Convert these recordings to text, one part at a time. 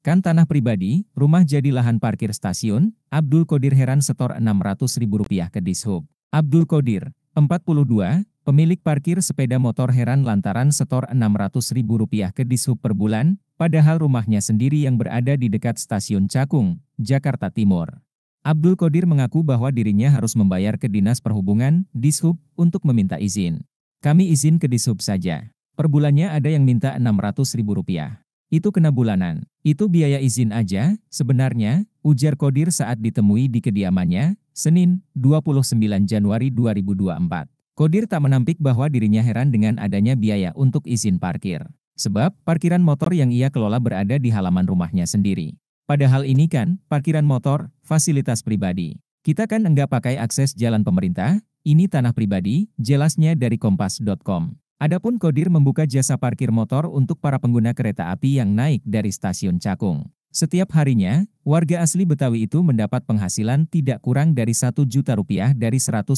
Kan tanah pribadi, rumah jadi lahan parkir stasiun, Abdul Qadir heran setor Rp600.000 ke Dishub. Abdul Qadir, 42, pemilik parkir sepeda motor heran lantaran setor Rp600.000 ke Dishub per bulan, padahal rumahnya sendiri yang berada di dekat stasiun Cakung, Jakarta Timur. Abdul Qadir mengaku bahwa dirinya harus membayar ke Dinas Perhubungan, Dishub, untuk meminta izin. Kami izin ke Dishub saja. Per bulannya ada yang minta Rp600.000. Itu kena bulanan. Itu biaya izin aja, sebenarnya, ujar Kodir saat ditemui di kediamannya, Senin, 29 Januari 2024. Kodir tak menampik bahwa dirinya heran dengan adanya biaya untuk izin parkir. Sebab, parkiran motor yang ia kelola berada di halaman rumahnya sendiri. Padahal ini kan, parkiran motor, fasilitas pribadi. Kita kan enggak pakai akses jalan pemerintah, ini tanah pribadi, jelasnya dari kompas.com. Adapun Kodir membuka jasa parkir motor untuk para pengguna kereta api yang naik dari stasiun Cakung. Setiap harinya, warga asli Betawi itu mendapat penghasilan tidak kurang dari 1 juta rupiah dari 150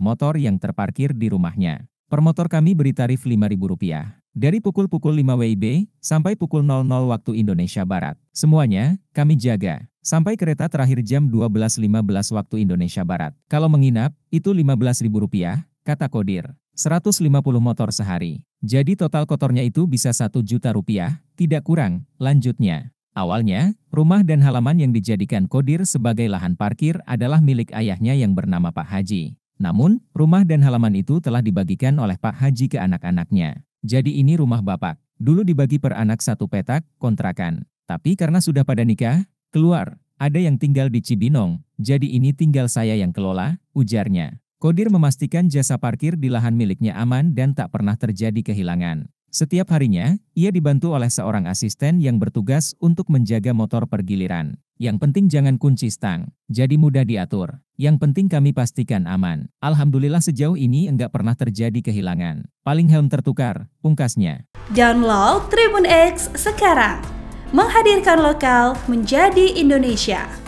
motor yang terparkir di rumahnya. Per motor kami beri tarif rp rupiah. Dari pukul-pukul 5 WIB sampai pukul 00 waktu Indonesia Barat. Semuanya, kami jaga. Sampai kereta terakhir jam 12.15 waktu Indonesia Barat. Kalau menginap, itu rp rupiah, kata Kodir. 150 motor sehari. Jadi total kotornya itu bisa 1 juta rupiah, tidak kurang, lanjutnya. Awalnya, rumah dan halaman yang dijadikan Kodir sebagai lahan parkir adalah milik ayahnya yang bernama Pak Haji. Namun, rumah dan halaman itu telah dibagikan oleh Pak Haji ke anak-anaknya. Jadi ini rumah Bapak. Dulu dibagi per anak satu petak, kontrakan. Tapi karena sudah pada nikah, keluar. Ada yang tinggal di Cibinong, jadi ini tinggal saya yang kelola, ujarnya. Kodir memastikan jasa parkir di lahan miliknya aman dan tak pernah terjadi kehilangan. Setiap harinya, ia dibantu oleh seorang asisten yang bertugas untuk menjaga motor pergiliran. Yang penting jangan kunci stang, jadi mudah diatur. Yang penting kami pastikan aman. Alhamdulillah sejauh ini enggak pernah terjadi kehilangan. Paling helm tertukar, pungkasnya. Download Tribun X sekarang. Menghadirkan lokal menjadi Indonesia.